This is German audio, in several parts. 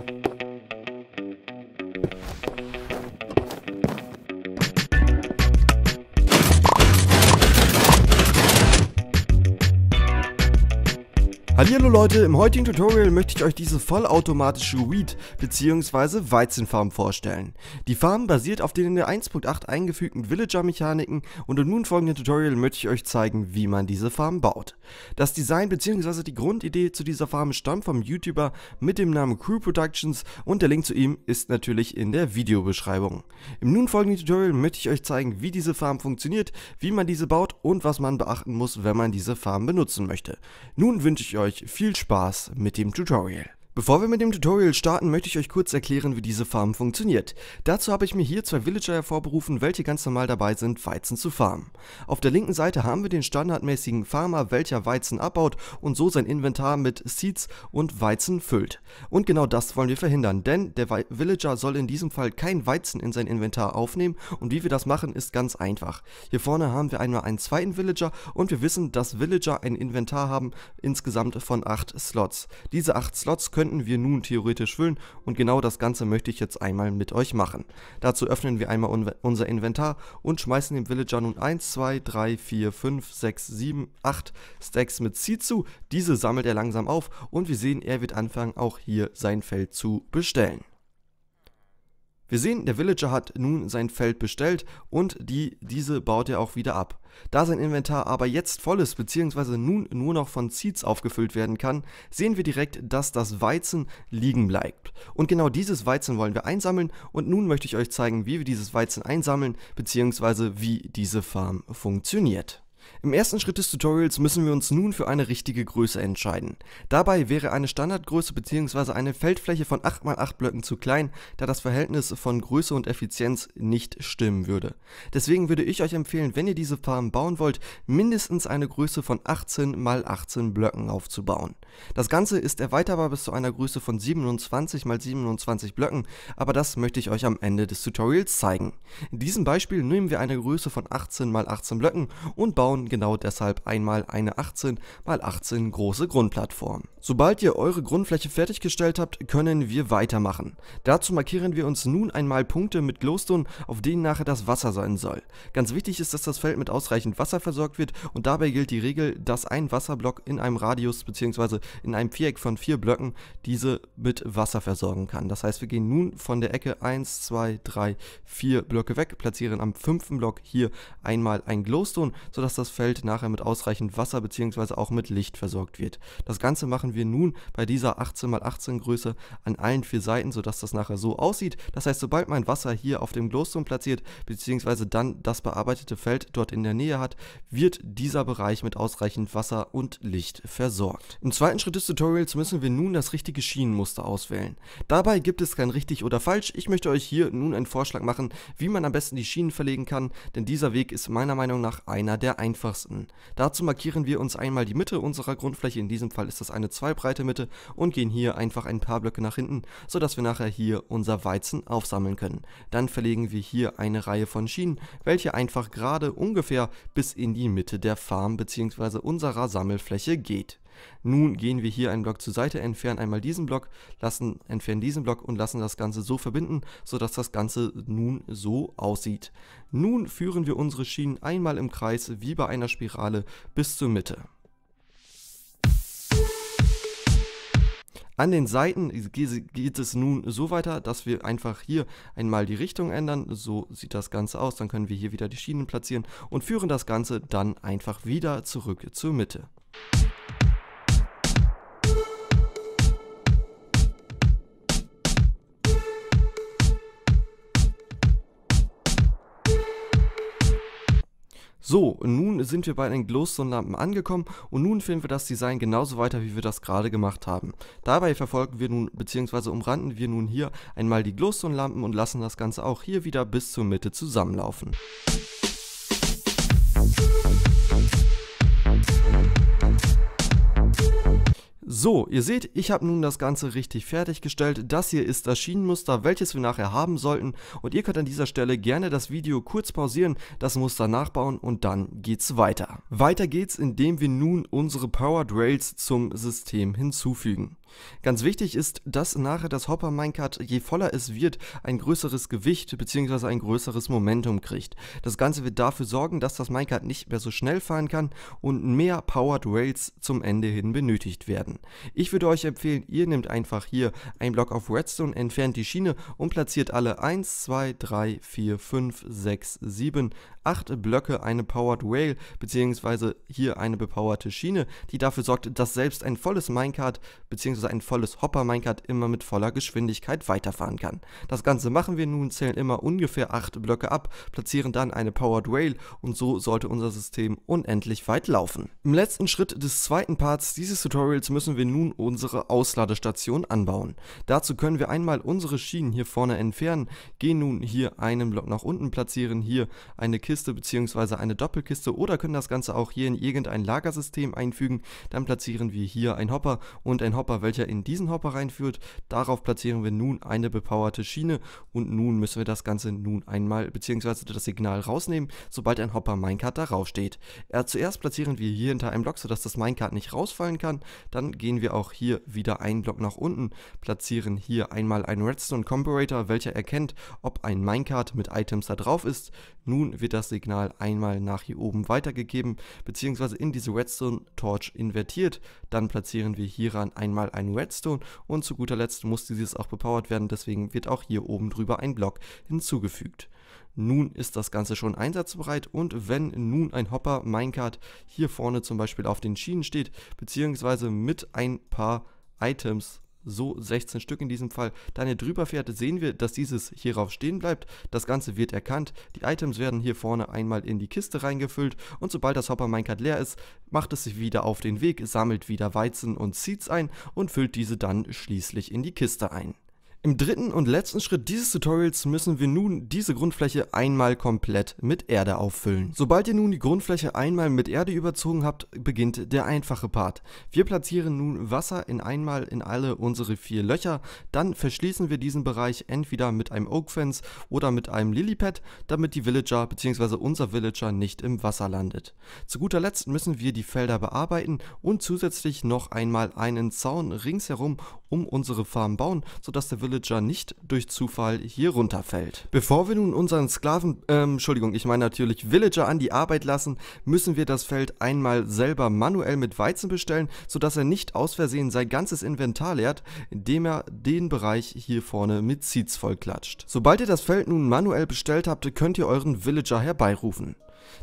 thank you Hallo Leute, im heutigen Tutorial möchte ich euch diese vollautomatische Wheat bzw. Weizenfarm vorstellen. Die Farm basiert auf den in der 1.8 eingefügten Villager-Mechaniken und im nun folgenden Tutorial möchte ich euch zeigen, wie man diese Farm baut. Das Design bzw. die Grundidee zu dieser Farm stammt vom YouTuber mit dem Namen Crew Productions und der Link zu ihm ist natürlich in der Videobeschreibung. Im nun folgenden Tutorial möchte ich euch zeigen, wie diese Farm funktioniert, wie man diese baut und was man beachten muss, wenn man diese Farm benutzen möchte. Nun wünsche ich euch euch viel Spaß mit dem Tutorial. Bevor wir mit dem Tutorial starten, möchte ich euch kurz erklären, wie diese Farm funktioniert. Dazu habe ich mir hier zwei Villager hervorberufen, welche ganz normal dabei sind, Weizen zu farmen. Auf der linken Seite haben wir den standardmäßigen Farmer, welcher Weizen abbaut und so sein Inventar mit Seeds und Weizen füllt. Und genau das wollen wir verhindern, denn der Vi Villager soll in diesem Fall kein Weizen in sein Inventar aufnehmen und wie wir das machen, ist ganz einfach. Hier vorne haben wir einmal einen zweiten Villager und wir wissen, dass Villager ein Inventar haben, insgesamt von 8 Slots. Diese 8 Slots können könnten wir nun theoretisch füllen und genau das Ganze möchte ich jetzt einmal mit euch machen. Dazu öffnen wir einmal un unser Inventar und schmeißen dem Villager nun 1, 2, 3, 4, 5, 6, 7, 8 Stacks mit Seed zu. Diese sammelt er langsam auf und wir sehen, er wird anfangen auch hier sein Feld zu bestellen. Wir sehen, der Villager hat nun sein Feld bestellt und die, diese baut er auch wieder ab. Da sein Inventar aber jetzt voll ist, bzw. nun nur noch von Seeds aufgefüllt werden kann, sehen wir direkt, dass das Weizen liegen bleibt. Und genau dieses Weizen wollen wir einsammeln und nun möchte ich euch zeigen, wie wir dieses Weizen einsammeln, bzw. wie diese Farm funktioniert. Im ersten Schritt des Tutorials müssen wir uns nun für eine richtige Größe entscheiden. Dabei wäre eine Standardgröße bzw. eine Feldfläche von 8x8 Blöcken zu klein, da das Verhältnis von Größe und Effizienz nicht stimmen würde. Deswegen würde ich euch empfehlen, wenn ihr diese Farm bauen wollt, mindestens eine Größe von 18x18 Blöcken aufzubauen. Das Ganze ist erweiterbar bis zu einer Größe von 27x27 Blöcken, aber das möchte ich euch am Ende des Tutorials zeigen. In diesem Beispiel nehmen wir eine Größe von 18x18 Blöcken und bauen bauen genau deshalb einmal eine 18 x 18 große Grundplattform. Sobald ihr eure Grundfläche fertiggestellt habt, können wir weitermachen. Dazu markieren wir uns nun einmal Punkte mit Glowstone, auf denen nachher das Wasser sein soll. Ganz wichtig ist, dass das Feld mit ausreichend Wasser versorgt wird und dabei gilt die Regel, dass ein Wasserblock in einem Radius bzw. in einem Viereck von vier Blöcken diese mit Wasser versorgen kann. Das heißt, wir gehen nun von der Ecke 1, 2, 3, 4 Blöcke weg, platzieren am fünften Block hier einmal ein Glowstone, sodass das das Feld nachher mit ausreichend Wasser bzw. auch mit Licht versorgt wird. Das Ganze machen wir nun bei dieser 18x18 Größe an allen vier Seiten, sodass das nachher so aussieht. Das heißt, sobald mein Wasser hier auf dem Glowstone platziert bzw. dann das bearbeitete Feld dort in der Nähe hat, wird dieser Bereich mit ausreichend Wasser und Licht versorgt. Im zweiten Schritt des Tutorials müssen wir nun das richtige Schienenmuster auswählen. Dabei gibt es kein richtig oder falsch. Ich möchte euch hier nun einen Vorschlag machen, wie man am besten die Schienen verlegen kann, denn dieser Weg ist meiner Meinung nach einer der einfachsten einfachsten. Dazu markieren wir uns einmal die Mitte unserer Grundfläche, in diesem Fall ist das eine 2 breite Mitte und gehen hier einfach ein paar Blöcke nach hinten, sodass wir nachher hier unser Weizen aufsammeln können. Dann verlegen wir hier eine Reihe von Schienen, welche einfach gerade ungefähr bis in die Mitte der Farm bzw. unserer Sammelfläche geht. Nun gehen wir hier einen Block zur Seite, entfernen einmal diesen Block, lassen, entfernen diesen Block und lassen das Ganze so verbinden, sodass das Ganze nun so aussieht. Nun führen wir unsere Schienen einmal im Kreis wie bei einer Spirale bis zur Mitte. An den Seiten geht es nun so weiter, dass wir einfach hier einmal die Richtung ändern. So sieht das Ganze aus. Dann können wir hier wieder die Schienen platzieren und führen das Ganze dann einfach wieder zurück zur Mitte. So, nun sind wir bei den Glowstone-Lampen angekommen und nun filmen wir das Design genauso weiter, wie wir das gerade gemacht haben. Dabei verfolgen wir nun, bzw. umranden wir nun hier einmal die Glowstone-Lampen und lassen das Ganze auch hier wieder bis zur Mitte zusammenlaufen. So, ihr seht, ich habe nun das Ganze richtig fertiggestellt. Das hier ist das Schienenmuster, welches wir nachher haben sollten. Und ihr könnt an dieser Stelle gerne das Video kurz pausieren, das Muster nachbauen und dann geht's weiter. Weiter geht's, indem wir nun unsere Powered Rails zum System hinzufügen. Ganz wichtig ist, dass nachher das Hopper Minecart, je voller es wird, ein größeres Gewicht bzw. ein größeres Momentum kriegt. Das Ganze wird dafür sorgen, dass das Minecart nicht mehr so schnell fahren kann und mehr Powered Rails zum Ende hin benötigt werden. Ich würde euch empfehlen, ihr nehmt einfach hier einen Block auf Redstone, entfernt die Schiene und platziert alle 1, 2, 3, 4, 5, 6, 7, acht Blöcke eine Powered Rail bzw. hier eine bepowerte Schiene, die dafür sorgt, dass selbst ein volles Minecart bzw. ein volles Hopper Minecart immer mit voller Geschwindigkeit weiterfahren kann. Das Ganze machen wir nun, zählen immer ungefähr acht Blöcke ab, platzieren dann eine Powered Rail und so sollte unser System unendlich weit laufen. Im letzten Schritt des zweiten Parts dieses Tutorials müssen wir nun unsere Ausladestation anbauen. Dazu können wir einmal unsere Schienen hier vorne entfernen, gehen nun hier einen Block nach unten, platzieren hier eine Kiste Kiste bzw. eine Doppelkiste oder können das Ganze auch hier in irgendein Lagersystem einfügen. Dann platzieren wir hier einen Hopper und ein Hopper, welcher in diesen Hopper reinführt. Darauf platzieren wir nun eine bepowerte Schiene und nun müssen wir das Ganze nun einmal bzw. das Signal rausnehmen, sobald ein Hopper Minecart darauf steht. Äh, zuerst platzieren wir hier hinter einem Block, sodass das Minecart nicht rausfallen kann. Dann gehen wir auch hier wieder einen Block nach unten, platzieren hier einmal einen Redstone Comparator, welcher erkennt, ob ein Minecart mit Items da drauf ist. Nun wird das Signal einmal nach hier oben weitergegeben bzw. in diese Redstone Torch invertiert. Dann platzieren wir hieran einmal einen Redstone und zu guter Letzt muss dieses auch bepowert werden, deswegen wird auch hier oben drüber ein Block hinzugefügt. Nun ist das Ganze schon einsatzbereit und wenn nun ein Hopper Minecart hier vorne zum Beispiel auf den Schienen steht, beziehungsweise mit ein paar Items so 16 Stück in diesem Fall, da eine drüber fährt, sehen wir, dass dieses hierauf stehen bleibt. Das Ganze wird erkannt. Die Items werden hier vorne einmal in die Kiste reingefüllt und sobald das Hopper Minecart leer ist, macht es sich wieder auf den Weg, sammelt wieder Weizen und Seeds ein und füllt diese dann schließlich in die Kiste ein. Im dritten und letzten Schritt dieses Tutorials müssen wir nun diese Grundfläche einmal komplett mit Erde auffüllen. Sobald ihr nun die Grundfläche einmal mit Erde überzogen habt, beginnt der einfache Part. Wir platzieren nun Wasser in einmal in alle unsere vier Löcher, dann verschließen wir diesen Bereich entweder mit einem Oak Fence oder mit einem Lilypad, damit die Villager bzw. unser Villager nicht im Wasser landet. Zu guter Letzt müssen wir die Felder bearbeiten und zusätzlich noch einmal einen Zaun ringsherum um unsere Farm bauen, sodass der Villager Villager nicht durch Zufall hier runterfällt. Bevor wir nun unseren Sklaven, ähm, Entschuldigung, ich meine natürlich Villager an die Arbeit lassen, müssen wir das Feld einmal selber manuell mit Weizen bestellen, sodass er nicht aus Versehen sein ganzes Inventar leert, indem er den Bereich hier vorne mit Seeds vollklatscht. Sobald ihr das Feld nun manuell bestellt habt, könnt ihr euren Villager herbeirufen.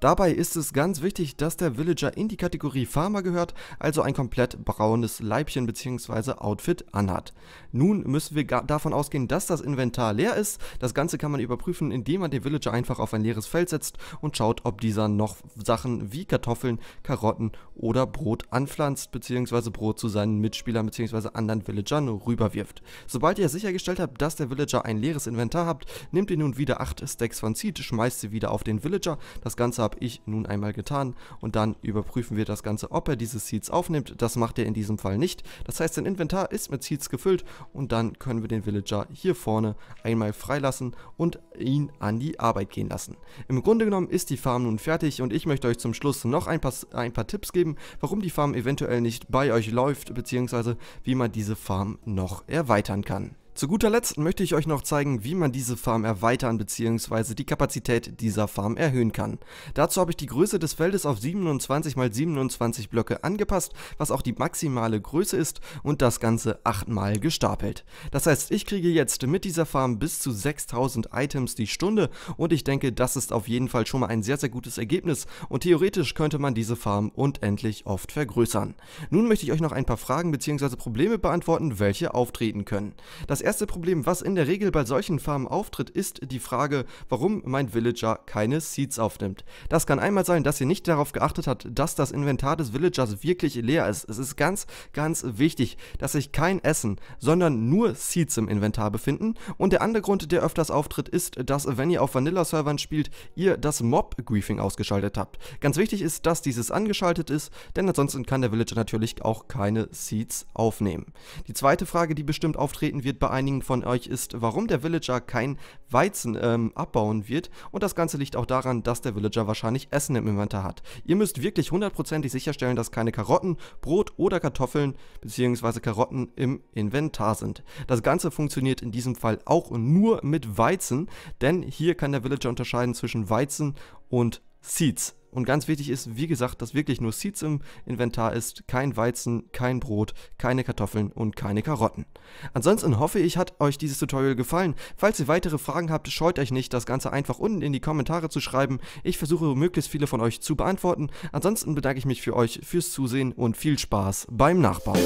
Dabei ist es ganz wichtig, dass der Villager in die Kategorie Farmer gehört, also ein komplett braunes Leibchen bzw. Outfit anhat. Nun müssen wir davon ausgehen, dass das Inventar leer ist. Das Ganze kann man überprüfen, indem man den Villager einfach auf ein leeres Feld setzt und schaut, ob dieser noch Sachen wie Kartoffeln, Karotten oder Brot anpflanzt bzw. Brot zu seinen Mitspielern bzw. anderen Villagern rüberwirft. Sobald ihr sichergestellt habt, dass der Villager ein leeres Inventar habt, nehmt ihr nun wieder 8 Stacks von Seed, schmeißt sie wieder auf den Villager. Das Ganze habe ich nun einmal getan und dann überprüfen wir das Ganze, ob er diese Seeds aufnimmt. Das macht er in diesem Fall nicht. Das heißt, sein Inventar ist mit Seeds gefüllt und dann können wir den Villager hier vorne einmal freilassen und ihn an die Arbeit gehen lassen. Im Grunde genommen ist die Farm nun fertig und ich möchte euch zum Schluss noch ein paar, ein paar Tipps geben, warum die Farm eventuell nicht bei euch läuft, bzw. wie man diese Farm noch erweitern kann. Zu guter Letzt möchte ich euch noch zeigen, wie man diese Farm erweitern bzw. die Kapazität dieser Farm erhöhen kann. Dazu habe ich die Größe des Feldes auf 27 x 27 Blöcke angepasst, was auch die maximale Größe ist und das Ganze 8 mal gestapelt. Das heißt, ich kriege jetzt mit dieser Farm bis zu 6000 Items die Stunde und ich denke, das ist auf jeden Fall schon mal ein sehr, sehr gutes Ergebnis und theoretisch könnte man diese Farm unendlich oft vergrößern. Nun möchte ich euch noch ein paar Fragen bzw. Probleme beantworten, welche auftreten können. Das erste Problem, was in der Regel bei solchen Farmen auftritt, ist die Frage, warum mein Villager keine Seeds aufnimmt. Das kann einmal sein, dass ihr nicht darauf geachtet habt, dass das Inventar des Villagers wirklich leer ist. Es ist ganz, ganz wichtig, dass sich kein Essen, sondern nur Seeds im Inventar befinden. Und der andere Grund, der öfters auftritt, ist, dass wenn ihr auf Vanilla-Servern spielt, ihr das Mob-Griefing ausgeschaltet habt. Ganz wichtig ist, dass dieses angeschaltet ist, denn ansonsten kann der Villager natürlich auch keine Seeds aufnehmen. Die zweite Frage, die bestimmt auftreten wird bei einigen von euch ist, warum der Villager kein Weizen ähm, abbauen wird. Und das Ganze liegt auch daran, dass der Villager wahrscheinlich Essen im Inventar hat. Ihr müsst wirklich hundertprozentig sicherstellen, dass keine Karotten, Brot oder Kartoffeln bzw. Karotten im Inventar sind. Das Ganze funktioniert in diesem Fall auch nur mit Weizen, denn hier kann der Villager unterscheiden zwischen Weizen und Seeds. Und ganz wichtig ist, wie gesagt, dass wirklich nur Seeds im Inventar ist, kein Weizen, kein Brot, keine Kartoffeln und keine Karotten. Ansonsten hoffe ich, hat euch dieses Tutorial gefallen. Falls ihr weitere Fragen habt, scheut euch nicht, das Ganze einfach unten in die Kommentare zu schreiben. Ich versuche möglichst viele von euch zu beantworten. Ansonsten bedanke ich mich für euch fürs Zusehen und viel Spaß beim Nachbauen.